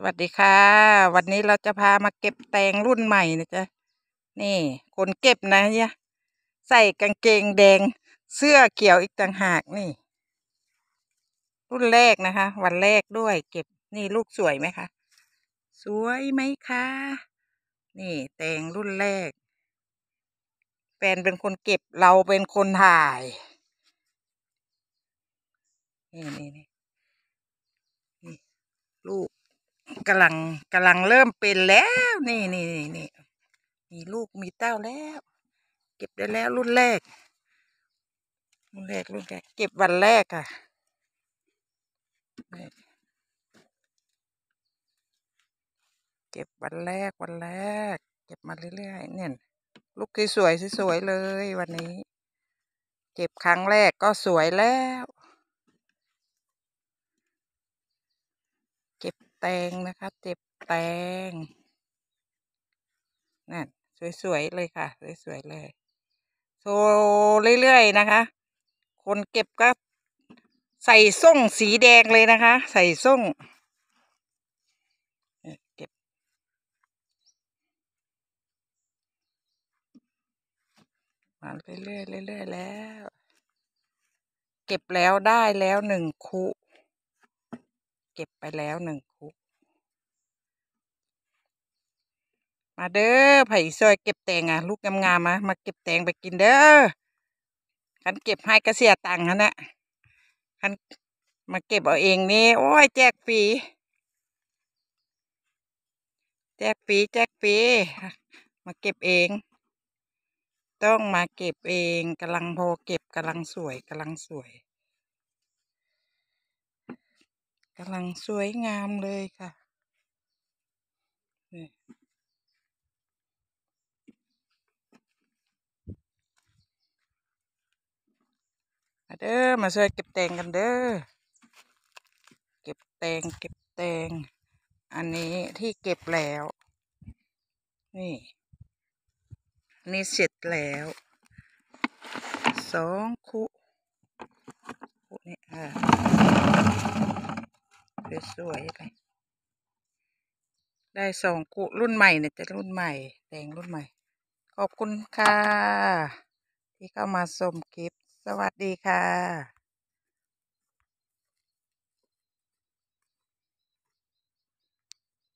สวัสดีค่ะวันนี้เราจะพามาเก็บแตงรุ่นใหม่นะจ๊ะนี่คนเก็บนะเนี่ยใส่กางเกงแดงเสื้อเขียวอีกต่างหากนี่ รุ่นแรกนะคะ วันแรกด้วยเก็บนี่ลูกสวยไหมคะ สวยไหมคะ นี่แตงรุ่นแรกแฟนเป็นคนเก็บเราเป็นคนถ่ายนี่นี่นี่ ลูกกำลังกำลังเริ่มเป็นแล้วนี่นี่นี่นี่มีลูกมีเต้าแล้วเก็บได้แล้วรุ่นแรกรุ่นแรกรุ่นแรกเก็บวันแรกค่ะเก็บวันแรกวันแรก เก็บมาเรื่อย ๆ เนี่ย ลูกสวยสวยเลย วันนี้ เก็บครั้งแรกก็สวยแล้วแตงนะคะเจ็บแตงนั่นสวยๆเลยค่ะ สวยๆเลย โซวเรื่อยๆนะคะ คนเก็บก็ใส่ส้งสีแดงเลยนะคะ ใส่ส้งเก็บ มาเรื่อยๆเรื่อยๆแล้ว เก็บแล้วได้แล้วหนึ่งคู่เก็บไปแล้วหนึ่งคุกมาเด้อไผ่ซอยเก็บแตงอ่ะลูกงามๆมามาเก็บแตงไปกินเด้อคันเก็บให้กะเสียตังค์นะคันมาเก็บเอาเองนี่โอ้ยแจกฟรีแจกฟรีแจกฟรีมาเก็บเอง ต้องมาเก็บเองกำลังพอเก็บกำลังสวยกำลังสวยกำลังสวยงามเลยค่ะมาเด้อมาช่วยเก็บแตงกันเด้อ เก็บแตงเก็บแตง อันนี้ที่เก็บแล้ว นี่นี่เสร็จแล้วสองคู่สวยๆไป ได้สองกุรุ่นใหม่เนี่ยจะรุ่นใหม่แดงรุ่นใหม่ ขอบคุณค่ะที่เข้ามาชมคลิปสวัสดีค่ะ